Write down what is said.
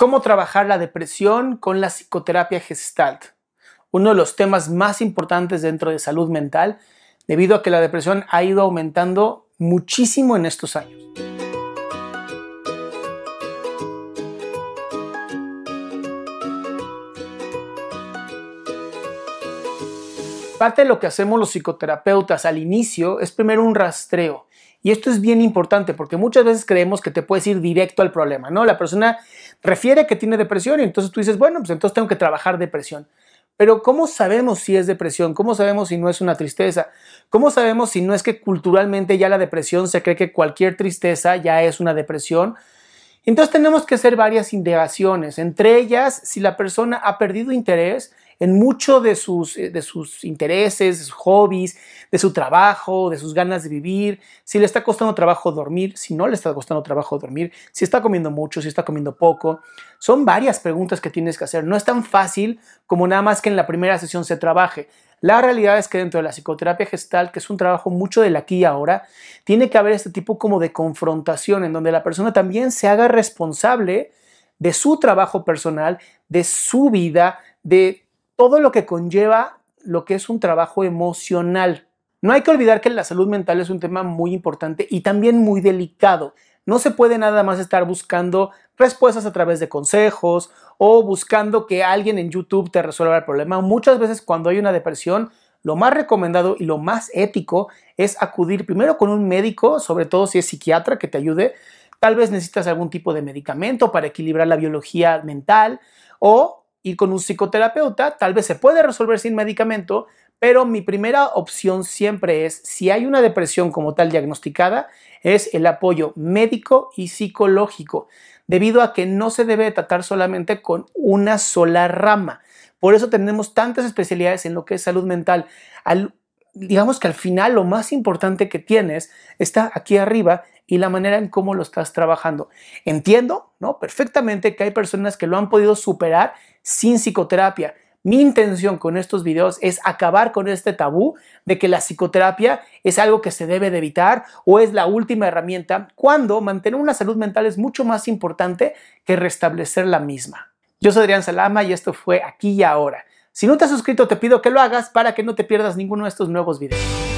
Cómo trabajar la depresión con la psicoterapia gestalt. Uno de los temas más importantes dentro de salud mental, debido a que la depresión ha ido aumentando muchísimo en estos años. Parte de lo que hacemos los psicoterapeutas al inicio es primero un rastreo y esto es bien importante porque muchas veces creemos que te puedes ir directo al problema, ¿no? La persona refiere que tiene depresión y entonces tú dices, bueno, pues entonces tengo que trabajar depresión. Pero ¿cómo sabemos si es depresión? ¿Cómo sabemos si no es una tristeza? ¿Cómo sabemos si no es que culturalmente ya la depresión se cree que cualquier tristeza ya es una depresión? Entonces tenemos que hacer varias indagaciones, entre ellas si la persona ha perdido interés en mucho de sus, eh, de sus intereses, de sus hobbies, de su trabajo, de sus ganas de vivir, si le está costando trabajo dormir, si no le está costando trabajo dormir, si está comiendo mucho, si está comiendo poco. Son varias preguntas que tienes que hacer. No es tan fácil como nada más que en la primera sesión se trabaje. La realidad es que dentro de la psicoterapia gestal, que es un trabajo mucho del aquí y ahora, tiene que haber este tipo como de confrontación en donde la persona también se haga responsable de su trabajo personal, de su vida, de todo lo que conlleva lo que es un trabajo emocional. No hay que olvidar que la salud mental es un tema muy importante y también muy delicado. No se puede nada más estar buscando respuestas a través de consejos o buscando que alguien en YouTube te resuelva el problema. Muchas veces cuando hay una depresión, lo más recomendado y lo más ético es acudir primero con un médico, sobre todo si es psiquiatra, que te ayude. Tal vez necesitas algún tipo de medicamento para equilibrar la biología mental o y con un psicoterapeuta, tal vez se puede resolver sin medicamento, pero mi primera opción siempre es, si hay una depresión como tal diagnosticada, es el apoyo médico y psicológico, debido a que no se debe tratar solamente con una sola rama. Por eso tenemos tantas especialidades en lo que es salud mental. Al, digamos que al final lo más importante que tienes está aquí arriba y la manera en cómo lo estás trabajando. Entiendo, ¿no? Perfectamente que hay personas que lo han podido superar sin psicoterapia. Mi intención con estos videos es acabar con este tabú de que la psicoterapia es algo que se debe de evitar o es la última herramienta cuando mantener una salud mental es mucho más importante que restablecer la misma. Yo soy Adrián Salama y esto fue Aquí y Ahora. Si no te has suscrito te pido que lo hagas para que no te pierdas ninguno de estos nuevos videos.